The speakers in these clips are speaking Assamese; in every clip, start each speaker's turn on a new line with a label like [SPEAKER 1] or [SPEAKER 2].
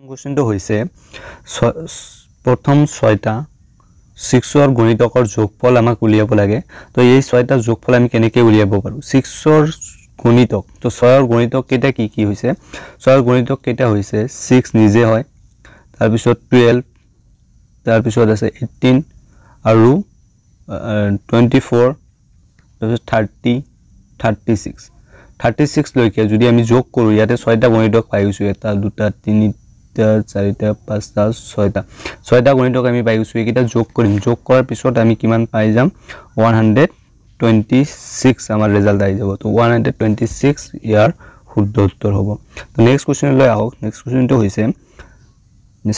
[SPEAKER 1] সংকোচিত হৈছে প্ৰথম ছয়টা ছিক্সৰ গণিতকৰ যোগফল আমাক উলিয়াব লাগে তো এই ছয়টা যোগফল আমি কেনেকৈ উলিয়াব পাৰোঁ ছিক্সৰ গণিতক তো ছয়ৰ গণিতক কেইটা কি কি হৈছে ছয়ৰ গণিতক কেইটা হৈছে ছিক্স নিজে হয় তাৰপিছত টুৱেল্ভ তাৰপিছত আছে এইটিন আৰু টুৱেণ্টি ফ'ৰ তাৰপিছত থাৰ্টি থাৰ্টি ছিক্স থাৰ্টি ছিক্সলৈকে যদি আমি যোগ কৰোঁ ইয়াতে ছয়টা গণিতক পাইছোঁ এটা দুটা তিনি দুটা চাৰিটা পাঁচটা ছয়টা ছয়টা গণিতক আমি পাই গৈছোঁ এইকেইটা যোগ কৰিম যোগ কৰাৰ পিছত আমি কিমান পাই যাম ওৱান হাণ্ড্ৰেড টুৱেণ্টি ছিক্স আমাৰ ৰিজাল্ট আহি যাব তো ওৱান হাণ্ড্ৰেড টুৱেণ্টি ছিক্স ইয়াৰ শুদ্ধ উত্তৰ হ'ব তো নেক্সট কুৱেশ্যনলৈ আহক নেক্সট কুৱেশ্যনটো হৈছে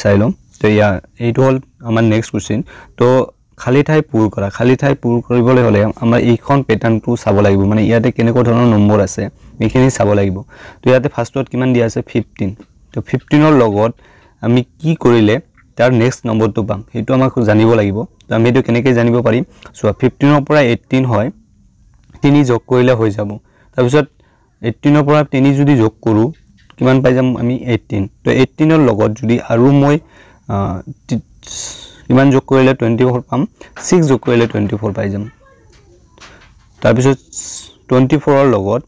[SPEAKER 1] চাই ল'ম তো ইয়াৰ এইটো হ'ল আমাৰ নেক্সট কুৱেশ্যন তো খালী ঠাই পূৰ কৰা খালী ঠাই পূৰ কৰিবলৈ হ'লে আমাৰ এইখন পেটাৰ্ণটো চাব লাগিব মানে ইয়াতে কেনেকুৱা ধৰণৰ নম্বৰ আছে এইখিনি চাব লাগিব তো ইয়াতে ফাৰ্ষ্টত কিমান দিয়া আছে ফিফটিন তো ফিফটিনৰ লগত আমি কি কৰিলে তাৰ নেক্সট নম্বৰটো পাম সেইটো আমাক জানিব লাগিব তো আমি সেইটো কেনেকৈ জানিব পাৰিম চোৱা ফিফটিনৰ পৰা এইটিন হয় তিনি যোগ কৰিলে হৈ যাব তাৰপিছত এইটিনৰ পৰা তিনি যদি যোগ কৰোঁ কিমান পাই যাম আমি এইটিন তো এইটিনৰ লগত যদি আৰু মই কিমান যোগ কৰিলে টুৱেণ্টি ফ'ৰ পাম ছিক্স যোগ কৰিলে টুৱেণ্টি ফ'ৰ পাই যাম তাৰপিছত টুৱেণ্টি ফ'ৰৰ লগত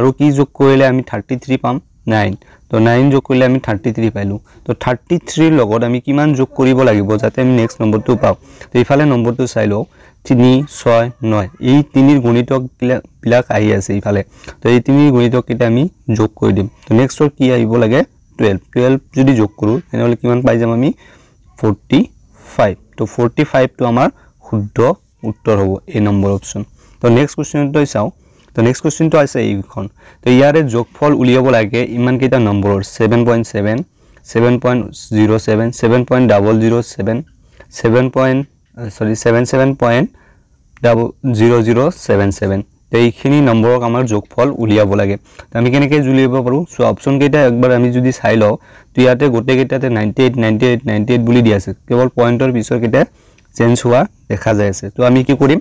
[SPEAKER 1] আৰু কি যোগ কৰিলে আমি থাৰ্টি থ্ৰী পাম নাইন তো নাইন যোগ করলে আমি থার্টি থ্রি পাইলো তো থার্টি থ্রির আমি কি যোগ করব যাতে আমি নেক্সট নম্বরটা পাও তো ইফালে নম্বরটা চাই লো তিন ছয় নয় এই তিনির গণিতকবিল আই আছে ইফালে তো এই তিনির গণিতক কেটে আমি যোগ করে দিম তো নেক্সটর কি আহব লাগে টুয়েলভ টুয়েলভ যদি যোগ করো তাহলে কি পাই যাব আমি ফোরটি ফাইভ তো ফোরটি ফাইভটা আমার শুদ্ধ উত্তর হব এই নম্বর অপশন তো নেক্সট কুয়েশনটাই চাও তো নেক্সট কুৱেশ্যনটো আছে এইখন তো ইয়াৰে যোগফল উলিয়াব লাগে ইমানকেইটা নম্বৰৰ seven point seven seven point zero' seven seven point double zero' seven seven point sorry seven seven point double zero' zero' seven seven তো এইখিনি নম্বৰক আমাৰ যোগফল উলিয়াব লাগে তো আমি কেনেকৈ উলিয়াব পাৰোঁ চ' অপশ্যনকেইটা একবাৰ আমি যদি চাই লওঁ তো ইয়াতে গোটেইকেইটাতে ninety eight ninety eight ninety eight বুলি দিয়া আছে কেৱল পইণ্টৰ পিছৰকেইটা চেঞ্জ হোৱা দেখা যায় আছে তো আমি কি কৰিম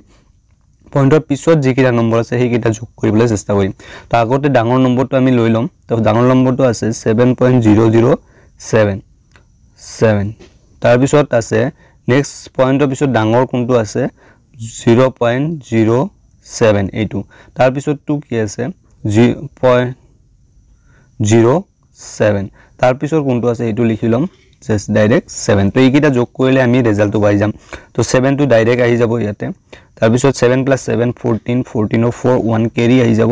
[SPEAKER 1] পইণ্টৰ পিছত যিকেইটা নম্বৰ আছে সেইকেইটা যোগ কৰিবলৈ চেষ্টা কৰিম তো আগতে ডাঙৰ নম্বৰটো আমি লৈ ল'ম তো ডাঙৰ নম্বৰটো আছে seven point zero' zero' seven seven তাৰপিছত আছে নেক্সট পইণ্টৰ পিছত ডাঙৰ কোনটো আছে জিৰ' পইণ্ট জিৰ' ছেভেন এইটো তাৰপিছতটো কি আছে জি পইণ্ট জিৰ' ছেভেন তাৰপিছত কোনটো আছে এইটো লিখি ল'ম ডাইৰেক্ট ছেভেনটো এইকেইটা যোগ কৰিলে আমি ৰেজাল্টটো পাই যাম তো ছেভেনটো ডাইৰেক্ট আহি যাব ইয়াতে তাৰপিছত ছেভেন প্লাছ ছেভেন ফৰ্টিন ফৰ্টিনৰ ফ'ৰ ওৱান কেৰি আহি যাব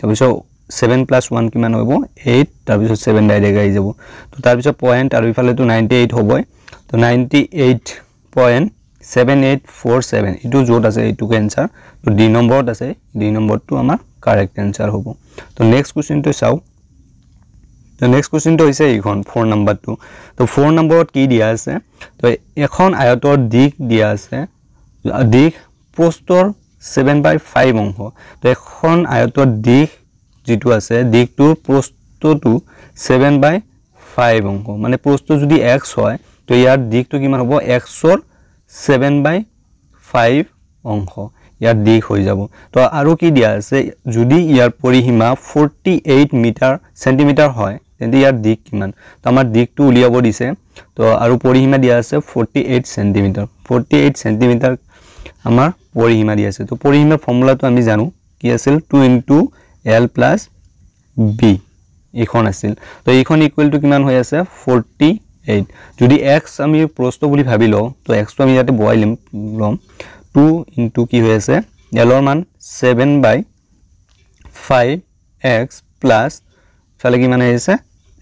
[SPEAKER 1] তাৰপিছত ছেভেন প্লাছ ওৱান কিমান হ'ব এইট তাৰপিছত ছেভেন ডাইৰেক্ট আহি যাব তো তাৰপিছত পইণ্ট আৰু ইফালেতো নাইণ্টি এইট হ'বই তো ninety eight point seven eight four seven এইটো য'ত আছে এইটোকে এনচাৰ তো ডি নম্বৰত আছে ডি নম্বৰটো আমাৰ কাৰেক্ট এনচাৰ হ'ব তো নেক্সট কুৱেশ্যনটো চাওঁ তো নেক্সট কুৱেশ্যনটো হৈছে এইখন ফ'ৰ নম্বৰটো তো ফ'ৰ নম্বৰত কি দিয়া আছে তো এখন আয়তৰ দিশ দিয়া আছে দিশ পষ্টৰ ছেভেন বাই ফাইভ অংশ তো এখন আয়তৰ দিশ যিটো আছে দিশটোৰ পষ্টটো ছেভেন বাই ফাইভ অংশ মানে পষ্টটো যদি এক্স হয় তো ইয়াৰ দিশটো কিমান হ'ব এক্সৰ ছেভেন বাই ফাইভ অংশ ইয়াৰ দিশ হৈ যাব তো আৰু কি দিয়া আছে যদি ইয়াৰ পৰিসীমা ফৰ্টি এইট মিটাৰ চেণ্টিমিটাৰ হয় তেন্তে ইয়াৰ দিক কিমান তো আমাৰ দিকটো উলিয়াব দিছে তো আৰু পৰিসীমা দিয়া আছে forty eight centimetre forty eight centimetre আমাৰ পৰিসীমা দিয়া আছে তো পৰিসীমাৰ ফৰ্মুলাটো আমি জানো কি আছিল two into L plus B এইখন আছিল তো এইখন ইকুৱেলটো কিমান হৈ আছে ফৰ্টি এইট যদি এক্স আমি প্ৰস্ত বুলি ভাবি লওঁ তো এক্সটো আমি ইয়াতে বহাই ল'ম ল'ম টু ইনটু কি হৈ আছে এলৰ মান seven by five x plus ইফালে কিমান আহিছে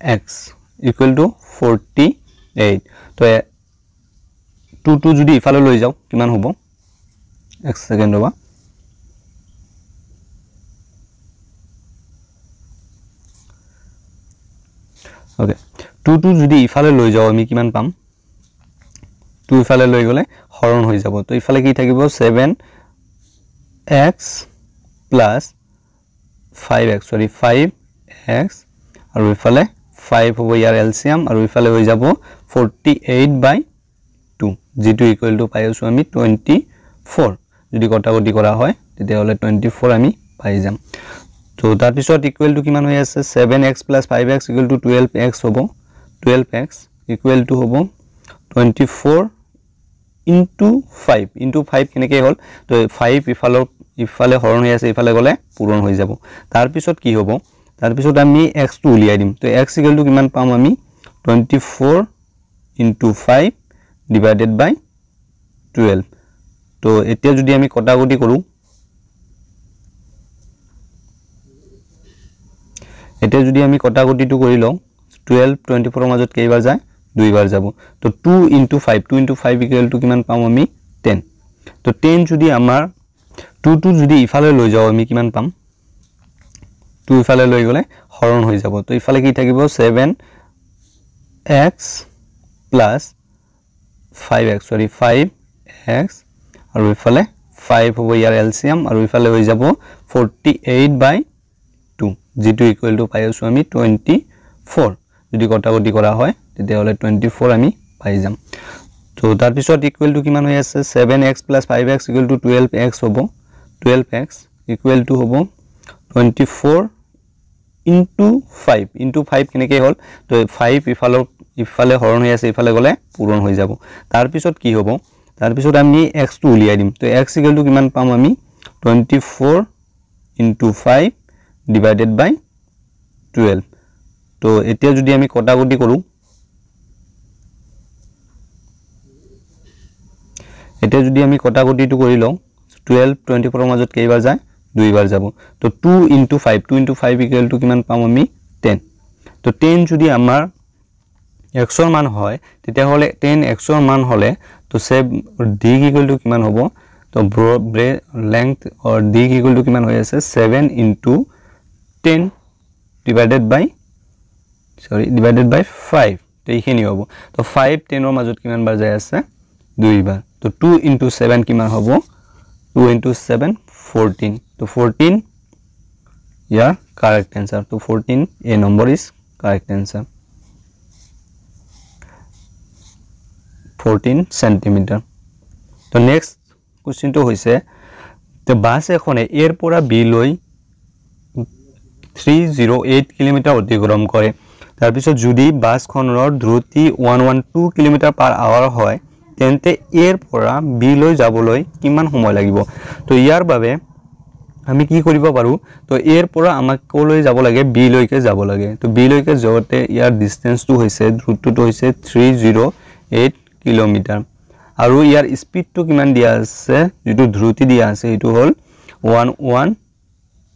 [SPEAKER 1] x equal to 48 তো টু টু যদি ইফালে লৈ যাওঁ কিমান হ'ব এক্স ছেকেণ্ড ৰ'বা অ'কে টু টু যদি ইফালে লৈ যাওঁ আমি কিমান পাম টু ইফালে লৈ গ'লে হৰণ হৈ যাব তো ইফালে কি থাকিব seven x plus five x sorry five x আৰু ইফালে 5 হব ইয়াৰ এলসিএম আৰু ইফালে হৈ যাব 48/2 জিটু ইকুয়াল টু পাইছো আমি 24 যদি কটাকটি কৰা হয় তেতিয়া হলে 24 আমি পাই যাম তো তার পিছত ইকুয়াল টু কিমান হই আছে 7x 5x 12x হব 12x ইকুয়াল টু হব 24 ইনটু 5 ইনটু 5 কেনে কে হল তো 5 ইফালে ইফালে হরণ হৈ আছে ইফালে গলে পূৰণ হৈ যাব তাৰ পিছত কি হ'ব তাৰপিছত আমি এক্সটো উলিয়াই দিম তো এক্স ইকেলটো কিমান পাম আমি twenty four into five divided by twelve তো এতিয়া যদি আমি কটাকটি কৰোঁ এতিয়া যদি আমি কটাকটিটো কৰি লওঁ টুৱেল্ভ টুৱেণ্টি ফ'ৰৰ মাজত কেইবাৰ যায় দুইবাৰ যাব তো two into five two into five equal to কিমান পাম আমি টেন তো টেন যদি আমাৰ টুটো যদি ইফালে লৈ যাওঁ আমি কিমান পাম টু ইফালে লৈ গ'লে হৰণ হৈ যাব তো ইফালে কি থাকিব seven x plus five x sorry five x আৰু ইফালে ফাইভ হ'ব ইয়াৰ এলচিয়াম আৰু ইফালে হৈ যাব ফৰ্টি এইট বাই টু যিটো ইকুৱেলটো পাই আছোঁ আমি টুৱেণ্টি ফ'ৰ যদি কটা কটি কৰা হয় তেতিয়াহ'লে টুৱেণ্টি ফ'ৰ আমি পাই যাম তো তাৰপিছত ইকুৱেলটো কিমান হৈ আছে seven x plus five x equal to twelve x হ'ব টুৱেল্ভ এক্স ইকুৱেলটো হ'ব twenty four into five into five কেনেকৈ হ'ল তো ফাইভ ইফালৰ ইফালে হৰণ হৈ আছে ইফালে গ'লে পূৰণ হৈ যাব তাৰপিছত কি হ'ব তাৰপিছত আমি এক্সটো উলিয়াই দিম তো এক্স ইগেলটো কিমান পাম আমি twenty four into five divided by twelve তো এতিয়া যদি আমি কটাকটি কৰোঁ এতিয়া যদি আমি কটাকটিটো কৰি লওঁ টুৱেল্ভ টুৱেণ্টি ফ'ৰৰ মাজত কেইবাৰ যায় দুইবাৰ যাব তো two into five two into five equal to কিমান পাম আমি টেন তো টেন যদি আমাৰ এক্সৰ মান হয় তেতিয়াহ'লে টেন এক্সৰ মান হ'লে তো চেভ ডি ইকুৱেলটো কিমান হ'ব তো ব্ৰে লেংথ অৰ ইকুৱেলটো কিমান হৈ আছে seven into ten divided by sorry divided by five তো এইখিনি হ'ব তো ফাইভ টেনৰ মাজত কিমান বাৰ যায় আছে দুইবাৰ তো টু ইণ্টু ছেভেন কিমান হ'ব two into seven fourteen to 14 your correct answer to 14 a number is correct answer 14 centimeter the next question to say the bus is on airport below 308 kilometer of the gram core that is a judy bus corner or druti 112 kilometer per hour hoy then the airport below is a below human homo legible to your baby আমি কি কৰিব পাৰোঁ তো এৰ পৰা আমাক ক'লৈ যাব লাগে বিলৈকে যাব লাগে তো বিলৈকে যাওঁতে ইয়াৰ ডিষ্টেঞ্চটো হৈছে ৰুটটোটো হৈছে থ্ৰী জিৰ' এইট কিলোমিটাৰ আৰু ইয়াৰ স্পীডটো কিমান দিয়া আছে যিটো ধ্ৰুতি দিয়া আছে সেইটো হ'ল one one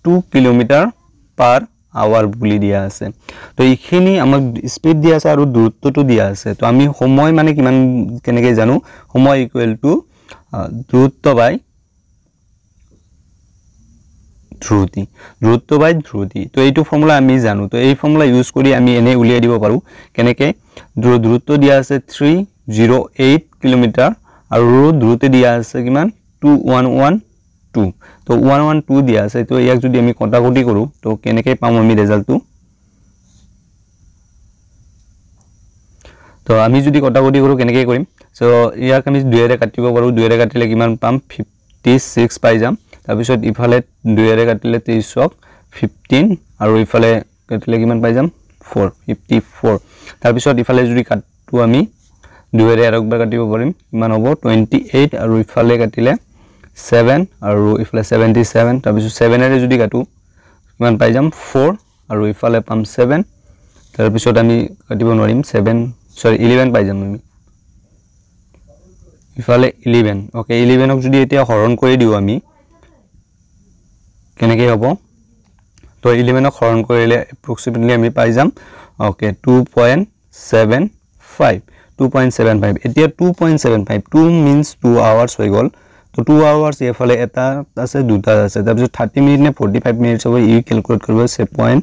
[SPEAKER 1] two kilometre per hour বুলি দিয়া আছে তো এইখিনি আমাক স্পীড দিয়া আছে আৰু দূৰত্বটো দিয়া আছে তো আমি সময় মানে কিমান কেনেকৈ জানো সময় ইকুৱেল টু দূৰত্ব বাই ধ্ৰুতি ধ্ৰুত্ব বাই ধ্ৰুতি তো এইটো ফৰ্মুলা আমি জানো তো এই ফৰ্মুলা ইউজ কৰি আমি এনে উলিয়াই দিব পাৰোঁ কেনেকৈ দ্ৰু দ্ৰুত্ব দিয়া আছে থ্ৰী জিৰ' এইট কিলোমিটাৰ আৰু দ্ৰুতি দিয়া আছে কিমান টু ওৱান ওৱান টু তো ওৱান ওৱান টু দিয়া আছে তো ইয়াক যদি আমি কটাকটি কৰোঁ তো কেনেকৈ পাম আমি ৰেজাল্টটো তো আমি যদি কটাকটি কৰোঁ কেনেকৈ কৰিম চ' ইয়াক আমি দুয়েৰে কাটিব পাৰোঁ দুয়েৰে কাটিলে কিমান পাম ফিফটি ছিক্স পাই যাম তাৰপিছত ইফালে দুয়েৰে কাটিলে তেইছ চক ফিফটিন আৰু ইফালে কাটিলে কিমান পাই যাম ফ'ৰ ফিফটি ফ'ৰ তাৰপিছত ইফালে যদি কাটো আমি দুয়েৰে আৰকবাৰ কাটিব পাৰিম কিমান হ'ব টুৱেণ্টি এইট আৰু ইফালে কাটিলে ছেভেন আৰু ইফালে ছেভেণ্টি ছেভেন তাৰপিছত ছেভেনেৰে যদি কাটো কিমান পাই যাম ফ'ৰ আৰু ইফালে পাম ছেভেন তাৰপিছত আমি কাটিব নোৱাৰিম ছেভেন চৰি ইলেভেন পাই যাম আমি ইফালে ইলেভেন অ'কে ইলেভেনক যদি এতিয়া হৰণ কৰি দিওঁ আমি কেনেকৈ হ'ব তো ইলিমেণ্টক হৰণ কৰিলে এপ্ৰক্সিমেটলি আমি পাই যাম okay two point seven five two point seven five এতিয়া two point seven five two minus two hours হৈ গ'ল তো টু আৱাৰ্ছ এইফালে এটা আছে দুটা আছে তাৰপিছত থাৰ্টি মিনিট নে ফৰ্টি ফাইভ মিনিটছ হ'ব ই কেলকুলেট কৰিব পইণ্ট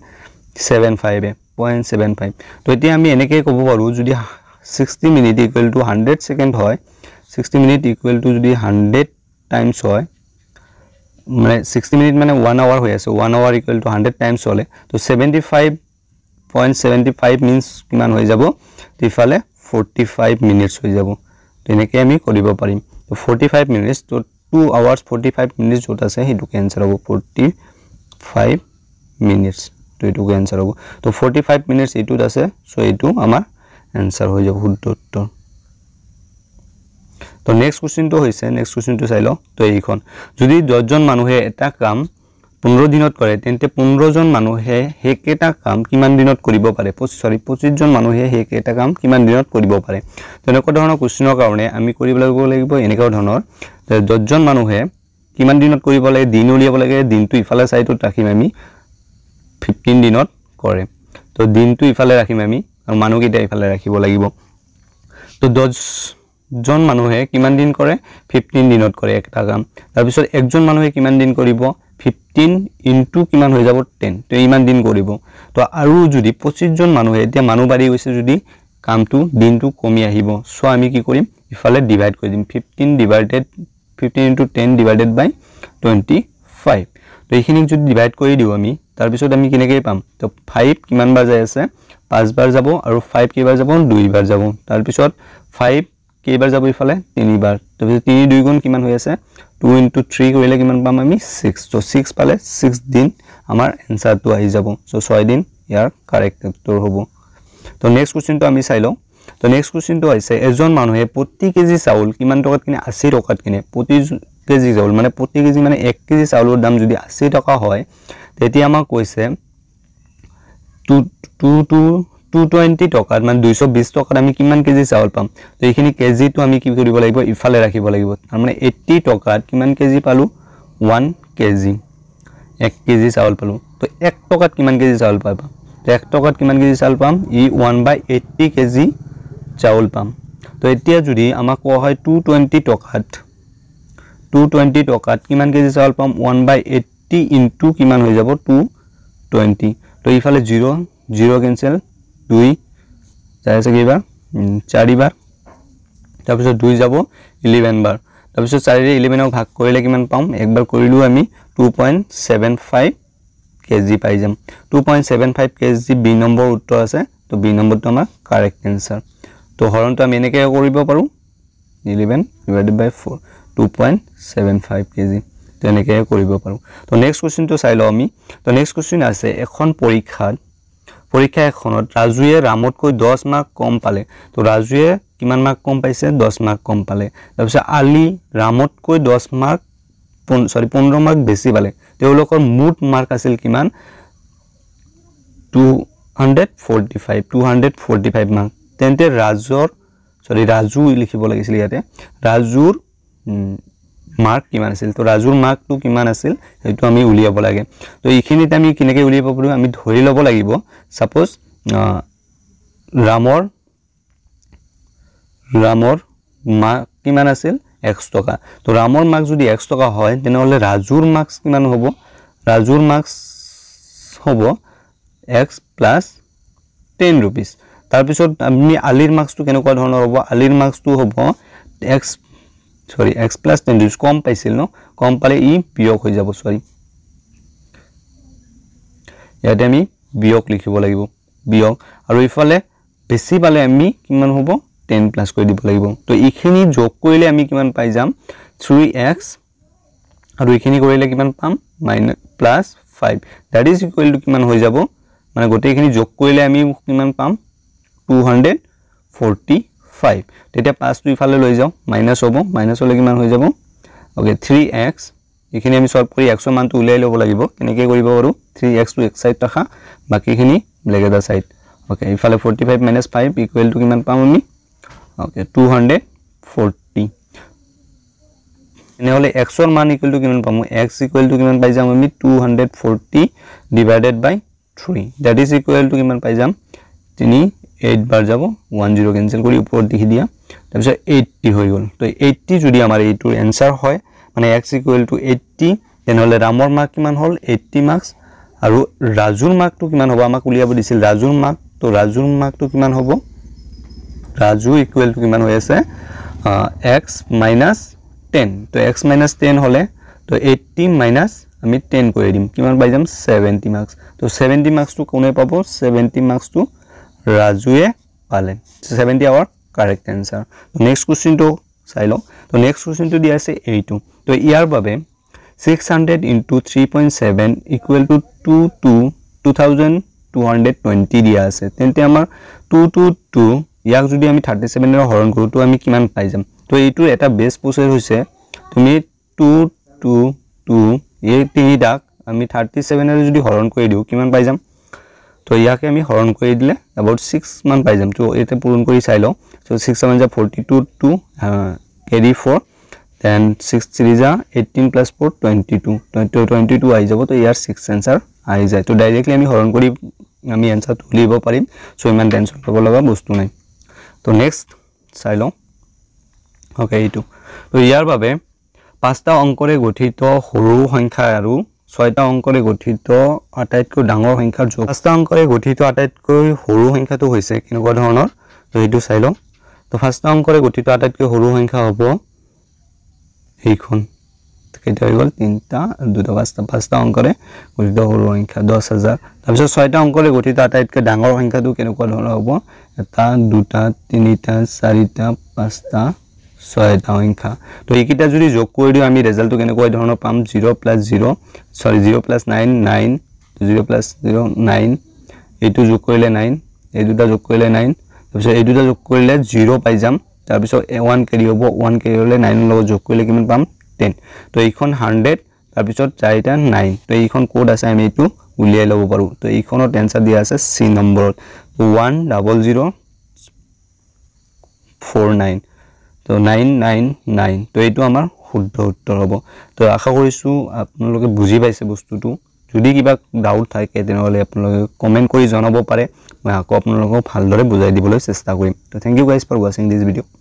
[SPEAKER 1] ছেভেন ফাইভে পইণ্ট ছেভেন ফাইভ তো এতিয়া আমি এনেকৈ ক'ব পাৰোঁ যদি sixty minute equal to hundred second হয় ছিক্সটি মিনিট ইকুৱেল টু যদি হাণ্ড্ৰেড টাইমছ হয় মানে ছিক্সটি মিনিট মানে ওৱান আৱাৰ হৈ আছে one hour equal to hundred times হ'লে তো seventy five point seventy five minutes কিমান হৈ যাব ইফালে ফৰ্টি ফাইভ মিনিটছ হৈ যাব তেনেকৈ আমি কৰিব পাৰিম তো ফৰ্টি ফাইভ মিনিটছ তো two hours forty five minutes য'ত আছে সেইটোকে এনচাৰ হ'ব ফৰ্টি ফাইভ মিনিটছ তো এইটোকে এনচাৰ হ'ব তো ফৰ্টি ফাইভ মিনিটছ এইটোত আছে চ' এইটো আমাৰ এনচাৰ হৈ যাব শুদ্ধ তো নেক্সট কুৱেশ্যনটো হৈছে নেক্সট কুৱেশ্যনটো চাই লওঁ তো এইখন যদি দহজন মানুহে এটা কাম পোন্ধৰ দিনত কৰে তেন্তে পোন্ধৰজন মানুহে সেইকেইটা কাম কিমান দিনত কৰিব পাৰে পঁচিছ চৰি পঁচিছজন মানুহে সেইকেইটা কাম কিমান দিনত কৰিব পাৰে তেনেকুৱা ধৰণৰ কুৱেশ্যনৰ কাৰণে আমি কৰিব লাগিব এনেকুৱা ধৰণৰ যে দহজন মানুহে কিমান দিনত কৰিব লাগে দিন উলিয়াব লাগে দিনটো ইফালে চাইডত ৰাখিম আমি ফিফটিন দিনত কৰে তো দিনটো ইফালে ৰাখিম আমি আৰু মানুহকেইটা ইফালে ৰাখিব লাগিব তো দহ জন মানুহে কিমান দিন করে ফিফটিন দিনত করে একটা কাম তারপর একজন মানুহে কিমান দিন করব ফিফটিন ইন্টু কিমান হয়ে যাব টেন তো ইমান দিন করব তো আর যদি পঁচিশজন মানুষে এটা মানুষ বাড়ি গেছে যদি কামটো দিনটো কমি আহিব সো আমি কি করিম ইফালে ডিভাইড করে দিম fifteen divided fifteen into ten divided by twenty five তো এইখিনিক যদি ডিভাইড করে দিও আমি তারপর আমি কেনকে পাম তো ফাইভ কিমান বার যায় আছে পাঁচবার যাব আর ফাইভ কেবার যাব দুইবার যাব তারপর ফাইভ কেইবাৰ যাব ইফালে তিনিবাৰ তাৰপিছত তিনি দুই গুণ কিমান হৈ আছে টু ইণ্টু থ্ৰী কৰিলে কিমান পাম আমি ছিক্স চ' ছিক্স পালে ছিক্স দিন আমাৰ এনচাৰটো আহি যাব চ' ছয় দিন ইয়াৰ কাৰেক্ট উত্তৰ হ'ব তো নেক্সট কুৱেশ্যনটো আমি চাই লওঁ তো নেক্সট কুৱেশ্যনটো হৈছে এজন মানুহে প্ৰতি কেজি চাউল কিমান টকাত কিনে আশী টকাত কিনে প্ৰতি কেজি চাউল মানে প্ৰতি কেজি মানে এক কেজি চাউলৰ দাম যদি আশী টকা হয় তেতিয়া আমাক কৈছে two two two two twenty টকাত মানে দুইশ বিছ টকাত আমি কিমান কেজি চাউল পাম তো এইখিনি কেজিটো আমি কি কৰিব লাগিব ইফালে ৰাখিব লাগিব তাৰমানে এইটি টকাত কিমান কেজি পালোঁ ওৱান কেজি এক কেজি চাউল পালোঁ তো এক টকাত কিমান কেজি চাউল পাই পাম তো এক টকাত কিমান কেজি চাউল পাম ই ওৱান বাই এইটি কেজি চাউল পাম তো এতিয়া যদি আমাক কোৱা হয় টু টুৱেণ্টি টকাত টু টুৱেণ্টি টকাত কিমান কেজি চাউল পাম ওৱান বাই এইটি ইনটু কিমান হৈ যাব টু টুৱেণ্টি তো ইফালে জিৰ' জিৰ' কেঞ্চেল দুই যায় আছে কেইবাৰ চাৰিবাৰ তাৰপিছত দুই যাব ইলেভেন বাৰ তাৰপিছত চাৰিৰে ইলেভেনক ভাগ কৰিলে কিমান পাম একবাৰ কৰিলেও আমি two point seven five K G পাই যাম two point seven five K G B number উত্তৰ আছে তো বি নম্বৰটো আমাৰ কাৰেক্ট এনচাৰ তো হৰণটো আমি এনেকৈ কৰিব পাৰোঁ eleven divided by four two point seven five K G তেনেকৈ কৰিব পাৰোঁ তো নেক্সট কুৱেশ্যনটো চাই লওঁ আমি তো নেক্সট কুৱেশ্যন আছে এখন পৰীক্ষাত পৰীক্ষা এখনত ৰাজুৱে ৰামতকৈ দহ মাৰ্ক কম পালে ত' ৰাজুৱে কিমান মাৰ্ক কম পাইছে দহ মাৰ্ক কম পালে তাৰপিছত আলি ৰামতকৈ দহ মাৰ্ক পোন চৰি পোন্ধৰ মাৰ্ক বেছি পালে তেওঁলোকৰ মুঠ মাৰ্ক আছিল কিমান two hundred forty five two hundred forty five mark তেন্তে ৰাজৰ চৰি ৰাজু লিখিব লাগিছিল ইয়াতে ৰাজুৰ মাৰ্ক কিমান আছিল তো ৰাজুৰ মাৰ্কটো কিমান আছিল সেইটো আমি উলিয়াব লাগে তো এইখিনিতে আমি কেনেকৈ উলিয়াব পাৰোঁ আমি ধৰি ল'ব লাগিব ছাপ'জ ৰামৰ ৰামৰ মাৰ্ক কিমান আছিল এশ টকা তো ৰামৰ মাৰ্ক যদি এশ টকা হয় তেনেহ'লে ৰাজুৰ মাৰ্কছ কিমান হ'ব ৰাজুৰ মাৰ্কছ হ'ব এক্স প্লাছ টেন ৰুপিজ তাৰপিছত আমি আলিৰ মাৰ্কছটো কেনেকুৱা ধৰণৰ হ'ব আলিৰ মাৰ্কছটো হ'ব x sorry x plus ten degree কম পাইছিল ন কম পালে ই বিয়োগ হয়ে যাব সরি ইয়াতে আমি বিয়োগ লিখিব লাগিব বিয়োগ আর ইফালে বেশি পালে আমি কিমান হব টেন প্লাস করে দিব লাগিব তো এইখানে যোগ করলে আমি কিমান পাই যাম থ্রি এক্স আর এইখানে করলে কিমান পাম minus plus five that is equal to কিমান হয়ে যাব মানে গোটেইখানে যোগ করলে আমি কিমান পাম টু হান্ড্রেড ফোরটি ফাইভ তেতিয়া পাঁচটো ইফালে লৈ যাওঁ মাইনাছ হ'ব মাইনাছ হ'লে কিমান হৈ যাব অ'কে থ্ৰী এক্স এইখিনি আমি চল্ভ কৰি এক্সৰ মানটো উলিয়াই ল'ব লাগিব কেনেকৈ কৰিব পাৰোঁ থ্ৰী এক্সটো এক চাইড ৰখা বাকীখিনি বেলেগ এটা চাইড অ'কে ইফালে forty five minus five equal to কিমান পাম আমি অ'কে টু তেনেহ'লে এক্সৰ মান ইকুৱেলটো কিমান পাম এক্স ইকুৱেলটো কিমান পাই যাম আমি two hundred forty divided by three that is equal to কিমান পাই যাম তিনি 8 बार जाबो 10 जीरो कैंसिल करी ऊपर दिखि दिया तब से 80 होय गेल तो 80 जदि हमारे एटुर आंसर होय माने x 80 देन होले रामर मार्क किमान होल 80 मार्क्स आरो राजुर मार्क तो किमान होबा आमा कुलियाबो दिसिल राजुर मार्क तो राजुर मार्क तो किमान होबो राजु इक्वल टू किमान होयसे x 10 तो x 10 होले तो 80 माइनस আমি 10 কই দিম কিমান পাই যাম 70 মার্কস তো 70 মার্কস তো কোনে পাবো 70 মার্কস তো Rajuye Pale. Seventy hour correct answer. Next question to Silo. The next question to the A two. The year babe six hundred into three point seven equal to two two two thousand. 220 দিয়া আছে তেনতে আমাৰ 222 ইয়াক যদি আমি 37 ৰ হৰণ কৰো তো আমি কিমান পাই যাম তো এইটো এটা বেস প্ৰসেছ হৈছে তুমি 222 এই 3 ডাক আমি 37 ৰ যদি হৰণ কৰি দিও কিমান পাই যাম তো ইয়াকে আমি হৰণ কৰি দিলে এবাউট ছিক্স মান পাই যাম তো এইটো পূৰণ কৰি চাই লওঁ চ' ছিক্স সেভেন যা ফ'ৰ্টি টু টু কেডি ফ'ৰ দেন ছিক্স থ্ৰী যা eighteen plus four twenty two twenty two আহি যাব তো ইয়াৰ ছিক্স এনসাৰ আহি যায় তো ডাইৰেক্টলি আমি হৰণ কৰি আমি এনসাৰ উলিয়াব পাৰিম চ' ইমান টেনশন লগা বস্তু নাই তো নেক্সট চাই লওঁ অ'কে এইটো তো ইয়াৰ বাবে পাঁচটা অংকৰে গঠিত সৰু সংখ্যা আৰু ছয়টা অংকৰে গঠিত আটাইতকৈ ডাঙৰ সংখ্যাৰ যোগ পাঁচটা অংকৰে গঠিত আটাইতকৈ সৰু সংখ্যাটো হৈছে কেনেকুৱা ধৰণৰ তো সেইটো চাই লওঁ তো পাঁচটা অংকৰে গঠিত আটাইতকৈ সৰু সংখ্যা হ'ব সেইখন কেতিয়া হৈ গ'ল তিনিটা দুটা পাঁচটা পাঁচটা অংকৰে গঠিত সৰু সংখ্যা দহ হাজাৰ তাৰপিছত ছয়টা অংকৰে গঠিত আটাইতকৈ ডাঙৰ সংখ্যাটো কেনেকুৱা ধৰণৰ হ'ব এটা দুটা তিনিটা চাৰিটা পাঁচটা ছয়টা সংখ্যা তো এইকেইটা যদি যোগ কৰি দিওঁ আমি ৰেজাল্টটো কেনেকুৱা ধৰণৰ পাম zero' plus zero' sorry zero' plus nine nine zero' plus zero' nine এইটো যোগ কৰিলে নাইন এই দুটা যোগ কৰিলে নাইন তাৰপিছত এই দুটা যোগ কৰিলে জিৰ' পাই যাম তাৰপিছত ওৱান কেৰি হ'ব ওৱান কেৰি হ'লে নাইনৰ লগত যোগ কৰিলে কিমান পাম টেন তো এইখন হাণ্ড্ৰেড তাৰপিছত চাৰিটা নাইন তো এইখন ক'ড আছে আমি এইটো উলিয়াই ল'ব পাৰোঁ তো এইখনত এনচাৰ দিয়া আছে চি নম্বৰত one double zero' four nine তো নাইন নাইন নাইন তো এইটো আমাৰ শুদ্ধ উত্তৰ হ'ব তো আশা কৰিছোঁ আপোনালোকে বুজি পাইছে বস্তুটো যদি কিবা ডাউট থাকে তেনেহ'লে আপোনালোকে কমেণ্ট কৰি জনাব পাৰে মই আকৌ আপোনালোকক ভালদৰে বুজাই দিবলৈ চেষ্টা কৰিম তো থেংক ইউ গাইজ ফৰ ৱাচিং দিছ ভিডিঅ'